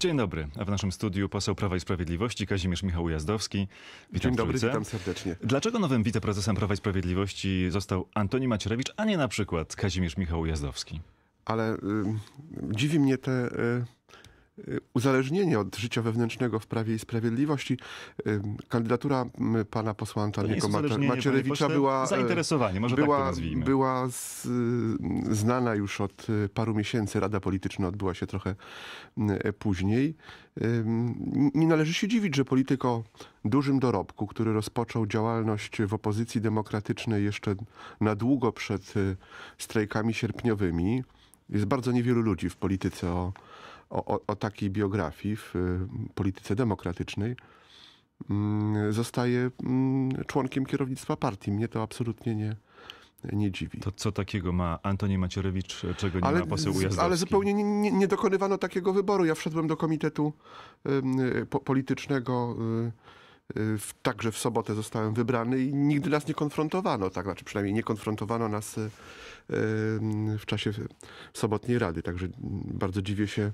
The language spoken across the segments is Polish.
Dzień dobry. A w naszym studiu poseł Prawa i Sprawiedliwości Kazimierz Michał Ujazdowski. Witam Dzień dobry, witam serdecznie. Dlaczego nowym wiceprezesem Prawa i Sprawiedliwości został Antoni Macierewicz, a nie na przykład Kazimierz Michał Ujazdowski? Ale y, dziwi mnie te y, Y, uzależnienie od życia wewnętrznego w Prawie i Sprawiedliwości. Y, kandydatura pana posła Antoniego Macierewicza była, y, zainteresowanie, może tak była, tak to była z, znana już od paru miesięcy. Rada Polityczna odbyła się trochę e, później. Nie należy się dziwić, że polityk o dużym dorobku, który rozpoczął działalność w opozycji demokratycznej jeszcze na długo przed strajkami sierpniowymi, jest bardzo niewielu ludzi w polityce o o, o takiej biografii w y, polityce demokratycznej mm, zostaje mm, członkiem kierownictwa partii. Mnie to absolutnie nie, nie dziwi. To co takiego ma Antoni Macierewicz, czego nie ale, ma poseł Ujazdowski? Ale zupełnie nie, nie, nie, dokonywano takiego wyboru. Ja wszedłem do komitetu y, po, politycznego y, Y, w, także w sobotę zostałem wybrany i nigdy nas nie konfrontowano, tak, znaczy przynajmniej nie konfrontowano nas y, y, w czasie sobotniej rady. Także bardzo dziwię się,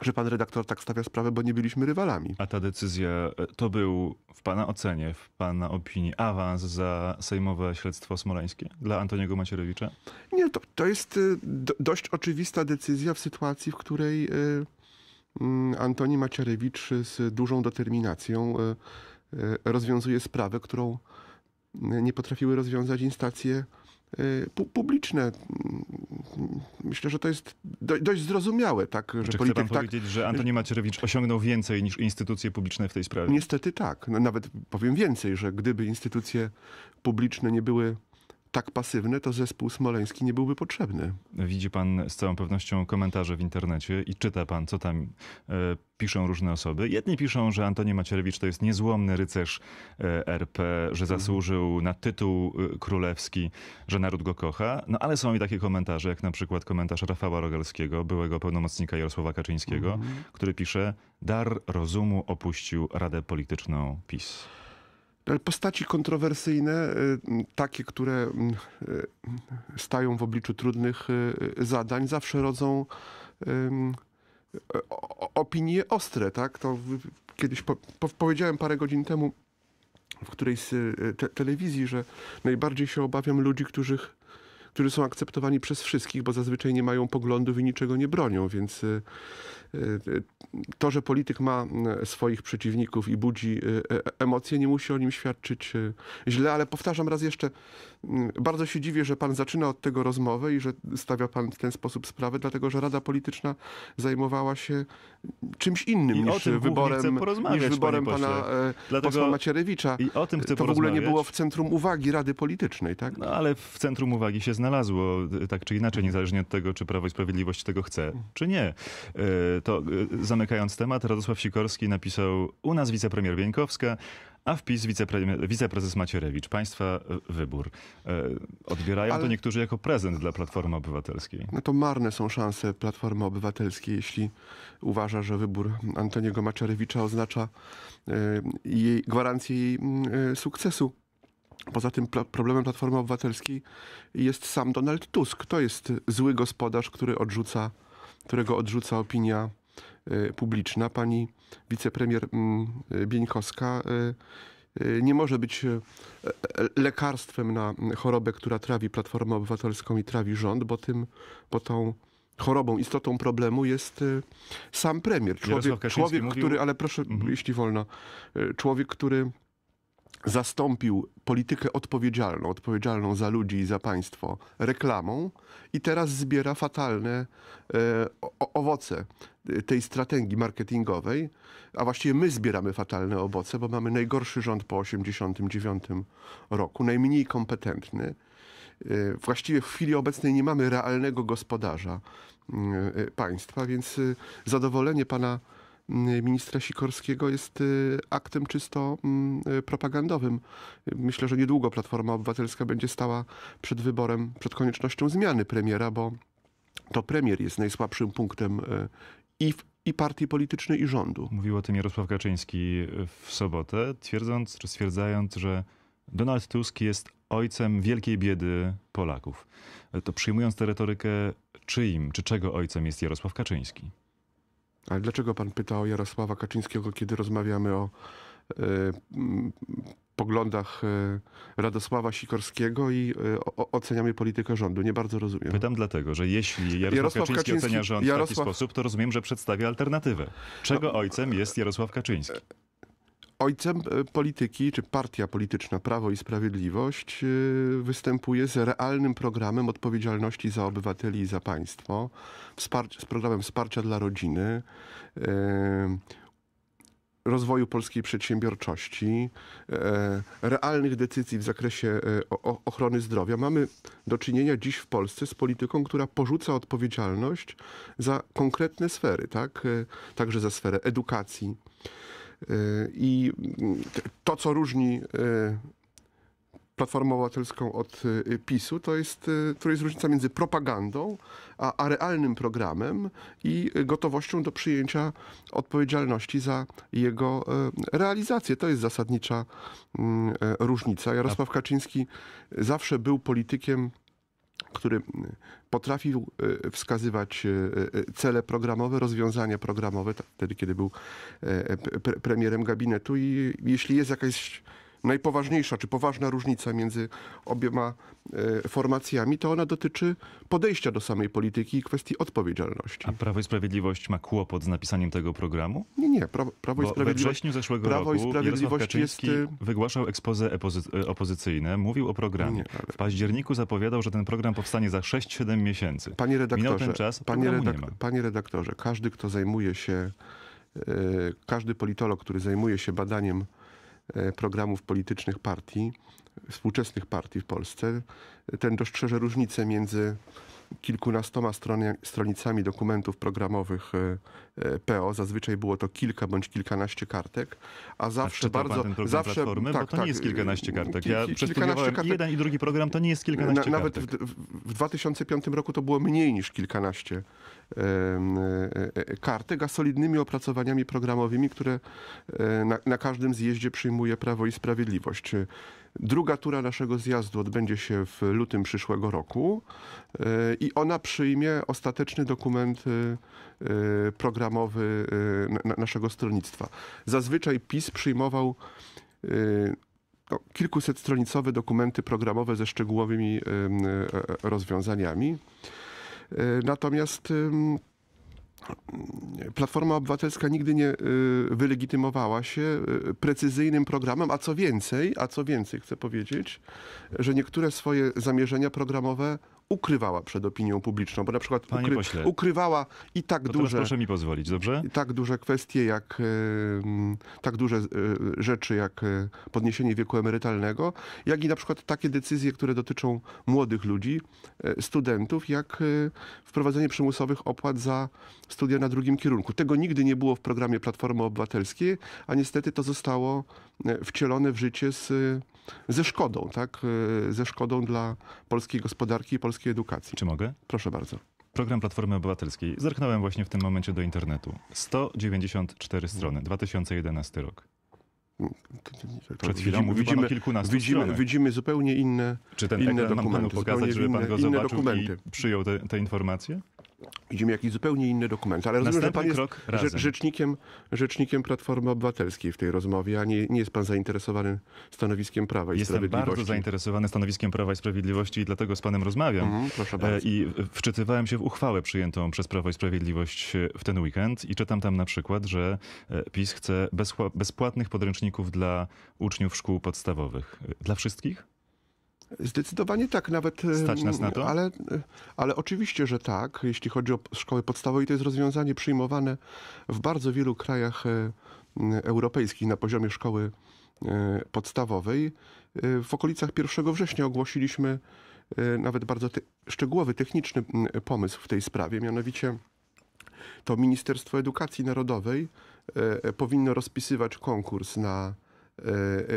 że pan redaktor tak stawia sprawę, bo nie byliśmy rywalami. A ta decyzja to był w pana ocenie, w pana opinii awans za sejmowe śledztwo smoleńskie dla Antoniego Macierewicza? Nie, to, to jest do, dość oczywista decyzja w sytuacji, w której. Mm, Antoni Macierewicz z dużą determinacją e, e, rozwiązuje sprawę, którą nie potrafiły rozwiązać instancje e, publiczne. Mm, mm, myślę, że to jest dość zrozumiałe. Tak, że Czy polityk, chce pan tak, powiedzieć, że Antoni Macierewicz osiągnął więcej niż instytucje publiczne w tej sprawie? Niestety tak. No, nawet powiem więcej, że gdyby instytucje publiczne nie były tak pasywne, to zespół smoleński nie byłby potrzebny. Widzi pan z całą pewnością komentarze w internecie i czyta pan, co tam e, piszą różne osoby. Jedni piszą, że Antoni Macierewicz to jest niezłomny rycerz e, RP, że mhm. zasłużył na tytuł e, królewski, że naród go kocha. No ale są i takie komentarze, jak na przykład komentarz Rafała Rogalskiego, byłego pełnomocnika Jarosława Kaczyńskiego, mm -hmm. który pisze: Dar rozumu opuścił Radę Polityczną PiS. Postaci kontrowersyjne, y, takie, które y, stają w obliczu trudnych y, zadań, zawsze rodzą opinie ostre, tak? To kiedyś po, po, powiedziałem parę godzin temu w którejś z te, telewizji, że najbardziej się obawiam ludzi, których którzy są akceptowani przez wszystkich, bo zazwyczaj nie mają poglądów i niczego nie bronią, więc y, y, to, że polityk ma y, swoich przeciwników i budzi e, emocje, nie musi o nim świadczyć źle, ale powtarzam raz jeszcze, mm, bardzo się dziwię, że pan zaczyna od tego rozmowę i że stawia pan w ten sposób sprawę, dlatego że Rada Polityczna zajmowała się czymś innym I niż wyborem, niż wyborem pana e, dlatego... posła Macierewicza. I o tym chcę To w ogóle nie było w centrum uwagi Rady Politycznej, tak? No ale w centrum uwagi się znalazło znalazło, e, tak czy inaczej, niezależnie od tego, czy Prawo i Sprawiedliwość tego chce, czy nie. E, to e, zamykając temat, Radosław Sikorski napisał u nas wicepremier Bieńkowska, a wpis wicepre wiceprezes Macierewicz. Państwa wybór. Odbierają Ale... to niektórzy jako prezent dla Platformy Obywatelskiej. No to marne są szanse Platformy Obywatelskiej, jeśli uważa, że wybór Antoniego Macierewicza oznacza jej, gwarancję jej mm, sukcesu. Poza tym problemem Platformy Obywatelskiej jest sam Donald Tusk. To jest zły gospodarz, który odrzuca, którego odrzuca opinia e, publiczna. Pani wicepremier mm, e, Bieńkowska e, nie może być lekarstwem na chorobę, która trawi Platformę Obywatelską i trawi rząd, bo tym, bo tą chorobą, istotą problemu jest sam premier. Człowiek, człowiek który, ale proszę, mhm. jeśli wolno, człowiek, który zastąpił politykę odpowiedzialną, odpowiedzialną za ludzi i za państwo, reklamą i teraz zbiera fatalne e, owoce tej strategii marketingowej, a właściwie my zbieramy fatalne owoce, bo mamy najgorszy rząd po 1989 roku, najmniej kompetentny. E, właściwie w chwili obecnej nie mamy realnego gospodarza mm, e, państwa, więc e, zadowolenie pana Y, ministra Sikorskiego jest y, aktem czysto mm, y, propagandowym. Myślę, że niedługo Platforma Obywatelska będzie stała przed wyborem, przed koniecznością zmiany premiera, bo to premier jest najsłabszym punktem i w i partii politycznej i rządu. Mówił o tym Jarosław Kaczyński w sobotę, twierdząc czy stwierdzając, że Donald Tusk jest ojcem wielkiej biedy Polaków. To przyjmując tę retorykę, czyim czy czego ojcem jest Jarosław Kaczyński? Ale dlaczego pan pyta o Jarosława Kaczyńskiego, kiedy rozmawiamy o e, poglądach e, Radosława Sikorskiego i e, oceniamy politykę rządu. Nie bardzo rozumiem. Pytam dlatego, że jeśli Jarosław, Jarosław Kaczyński, Kaczyński, ocenia rząd Jarosław... w taki sposób, to rozumiem, że przedstawia alternatywę. Czego no, ojcem jest Jarosław Kaczyński? ojcem e, polityki, czy partia polityczna Prawo i Sprawiedliwość e, występuje z realnym programem odpowiedzialności za obywateli i za państwo, z programem wsparcia dla rodziny, e, rozwoju polskiej przedsiębiorczości, realnych decyzji w zakresie ochrony zdrowia. Mamy do czynienia dziś w Polsce z polityką, która porzuca odpowiedzialność za konkretne sfery, tak? także za sferę edukacji Y, I y, to, co różni y, Platformę Obywatelską od PiSu, to jest, to jest różnica między propagandą a, a, realnym programem i gotowością do przyjęcia odpowiedzialności za jego realizację. To jest zasadnicza mm, różnica. Jarosław Kaczyński zawsze był politykiem który y, potrafił y, wskazywać y, cele programowe, rozwiązania programowe, wtedy kiedy był e, e, premierem gabinetu i jeśli jest jakaś najpoważniejsza czy poważna różnica między obiema e, formacjami, to ona dotyczy podejścia do samej polityki i kwestii odpowiedzialności. A Prawo i Sprawiedliwość ma kłopot z napisaniem tego programu? Nie, nie. Prawo, Prawo i Sprawiedliwość, we wrześniu zeszłego Prawo roku i Sprawiedliwość jest... Y, wygłaszał ekspoze y, opozycyjne, mówił o programie. Nie, ale... W październiku zapowiadał, że ten program powstanie za 6-7 miesięcy. Panie redaktorze, czas, panie, redak panie redaktorze, każdy, kto zajmuje się, y, każdy politolog, który zajmuje się badaniem E, programów politycznych partii, współczesnych partii w Polsce, ten dostrzeże różnicę między kilkunastoma stronie, stronicami dokumentów programowych e, e, PO. Zazwyczaj było to kilka bądź kilkanaście kartek, a zawsze a bardzo... zawsze platformy, tak, bo to tak, nie jest tak, kilkanaście e, kartek. Ja ki, kartek, jeden i drugi program, to nie jest kilkanaście na, kartek. Nawet w, w 2005 roku to było mniej niż kilkanaście kartek, a solidnymi opracowaniami programowymi, które na, na każdym zjeździe przyjmuje Prawo i Sprawiedliwość. Druga tura naszego zjazdu odbędzie się w lutym przyszłego roku e, i ona przyjmie ostateczny dokument e, e, programowy naszego stronnictwa. Zazwyczaj PiS przyjmował no, kilkusetstronicowe dokumenty programowe ze szczegółowymi rozwiązaniami. Natomiast Platforma Obywatelska nigdy nie y, wylegitymowała się y, precyzyjnym programem, a co więcej, a co więcej chcę powiedzieć, że niektóre swoje zamierzenia programowe ukrywała przed opinią publiczną, bo na przykład ukry pośle, ukrywała i tak duże... proszę mi pozwolić, dobrze? Tak duże kwestie jak... E, mm, tak duże e, rzeczy jak e, podniesienie wieku emerytalnego, jak i na przykład takie decyzje, które dotyczą młodych ludzi, studentów, jak wprowadzenie przymusowych opłat za studia na drugim kierunku. Tego nigdy nie było w programie Platformy Obywatelskiej, a niestety to zostało wcielone w życie z ze szkodą, tak? E, ze szkodą dla polskiej gospodarki i polskiej edukacji. Czy mogę? Proszę bardzo. Program Platformy Obywatelskiej. Zerknąłem właśnie w tym momencie do internetu. 194 strony, 2011 rok. Mm, Przed chwilą widzimy, widzimy, kilkunastu widzimy, stronach. widzimy zupełnie inne Czy ten inne dokumenty, nam panu pokazać, żeby pan go zobaczył dokumenty. i przyjął te, te informacje? Widzimy jakiś zupełnie inny dokument. Ale rozumiem, Następny że pan jest rze rzecznikiem, rzecznikiem Platformy Obywatelskiej w tej rozmowie, a nie, nie jest pan zainteresowany stanowiskiem Prawa i Jestem Sprawiedliwości. Jestem bardzo zainteresowany stanowiskiem Prawa i Sprawiedliwości i dlatego z panem rozmawiam. Mhm, proszę bardzo. E, I wczytywałem się w uchwałę przyjętą przez Prawo i Sprawiedliwość e, w ten weekend i czytam tam na przykład, że e, PiS chce bezpłatnych podręczników dla uczniów szkół podstawowych. Dla wszystkich? Zdecydowanie tak, nawet. E, Stać nas na to? Ale, e, ale oczywiście, że tak. Jeśli chodzi o szkoły podstawowe, to jest rozwiązanie przyjmowane w bardzo wielu krajach e, europejskich na poziomie szkoły podstawowej. W okolicach 1 września ogłosiliśmy nawet bardzo te szczegółowy, techniczny pomysł w tej sprawie, mianowicie to Ministerstwo Edukacji Narodowej powinno rozpisywać konkurs na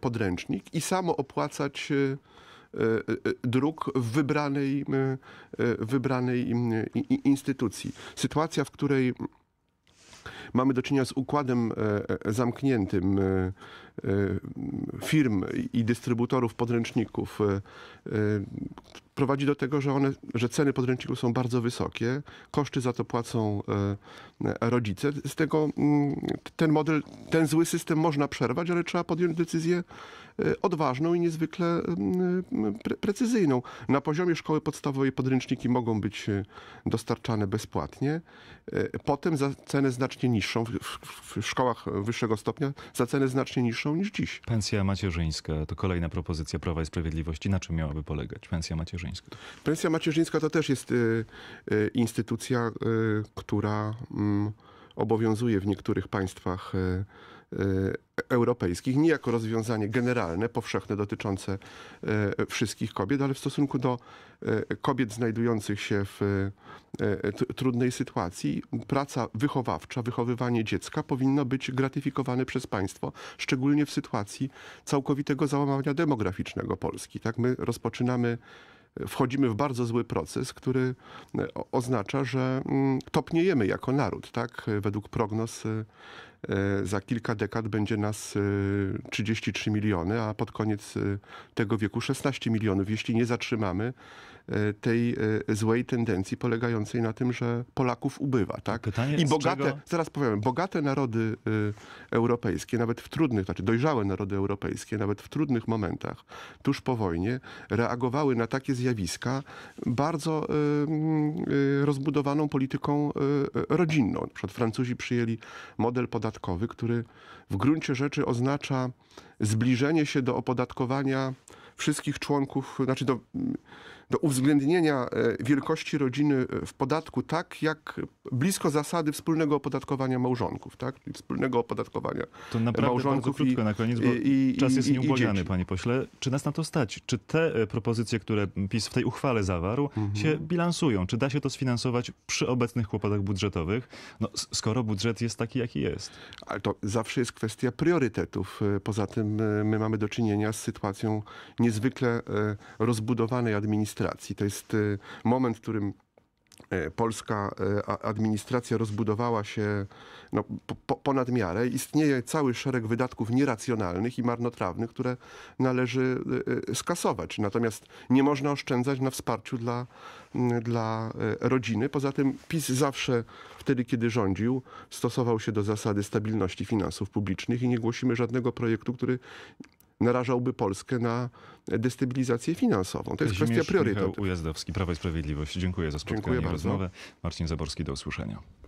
podręcznik i samo opłacać E, e, dróg w wybranej, e, wybranej instytucji. Sytuacja, w której mamy do czynienia z układem zamkniętym firm i dystrybutorów podręczników, prowadzi do tego, że, one, że ceny podręczników są bardzo wysokie, koszty za to płacą e, rodzice. Z tego mm, ten model, ten zły system można przerwać, ale trzeba podjąć decyzję e, odważną i niezwykle mm, e, precyzyjną. Na poziomie szkoły podstawowej podręczniki mogą być dostarczane bezpłatnie, potem za cenę znacznie niższą, w szkołach wyższego stopnia, za cenę znacznie niższą niż dziś. Pensja macierzyńska to kolejna propozycja Prawa i Sprawiedliwości. Na czym miałaby polegać pensja macierzyńska? macierzyńska. Pensja macierzyńska to też jest e, e, instytucja, e, która mm, obowiązuje w niektórych państwach europejskich, nie jako rozwiązanie generalne, powszechne, dotyczące wszystkich kobiet, ale w stosunku do kobiet znajdujących się w trudnej sytuacji, praca wychowawcza, wychowywanie dziecka powinno być gratyfikowane przez państwo, szczególnie w sytuacji całkowitego załamania demograficznego Polski. Tak, my rozpoczynamy wchodzimy w bardzo zły proces, który e, oznacza, że mm, topniejemy jako naród. Tak? Według prognoz e, e, za kilka dekad będzie nas 33 miliony, a pod koniec tego wieku 16 milionów. Jeśli nie zatrzymamy E, tej e, złej tendencji polegającej na tym, że Polaków ubywa. Tak? Pytanie I bogate, czego... zaraz powiem, bogate narody e, europejskie, nawet w trudnych, znaczy dojrzałe narody europejskie, nawet w trudnych momentach, tuż po wojnie, reagowały na takie zjawiska bardzo rozbudowaną polityką rodzinną. Na przykład Francuzi przyjęli model podatkowy, który w gruncie rzeczy oznacza zbliżenie się do opodatkowania wszystkich członków, znaczy do, do uwzględnienia e, wielkości rodziny e, w podatku, tak jak blisko zasady wspólnego opodatkowania małżonków, tak? wspólnego opodatkowania To naprawdę małżonków bardzo krótko i, na koniec, bo i, czas i, jest nieubłagany, panie pośle. Czy nas na to stać? Czy te e, propozycje, które PiS w tej uchwale zawarł, mhm. się bilansują? Czy da się to sfinansować przy obecnych kłopotach budżetowych? No, skoro budżet jest taki, jaki jest. Ale to zawsze jest kwestia priorytetów. Poza tym my mamy do czynienia z sytuacją nie niezwykle e, rozbudowanej administracji. To jest e, moment, w którym e, polska administracja rozbudowała się no, po, ponad miarę. Istnieje cały szereg wydatków nieracjonalnych i marnotrawnych, które należy skasować. Natomiast nie można oszczędzać na wsparciu dla, dla rodziny. Poza tym PiS zawsze wtedy, kiedy rządził, stosował się do zasady stabilności finansów publicznych i nie głosimy żadnego projektu, który narażałby Polskę na destabilizację finansową. To jest kwestia priorytetu. Michał Ujazdowski, Prawa i Sprawiedliwość. Dziękuję za spotkanie Dziękuję bardzo. rozmowę. Marcin Zaborski, do usłyszenia.